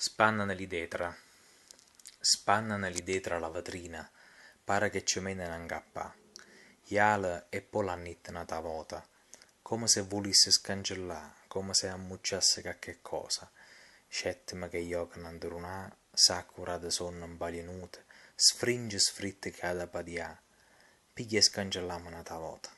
Spanna nell'idètra. Spanna nell'idètra la vetrina, pare che ci mena in gappa. Iala e poi la nitna tavota, come se volesse scancellà, come se ammucciasse qualche cosa. Scettima che gli occhi non durunà, sacura de sonno imbalenute, sfringe sfritte cada padia, piglia e scancellamo una tavota.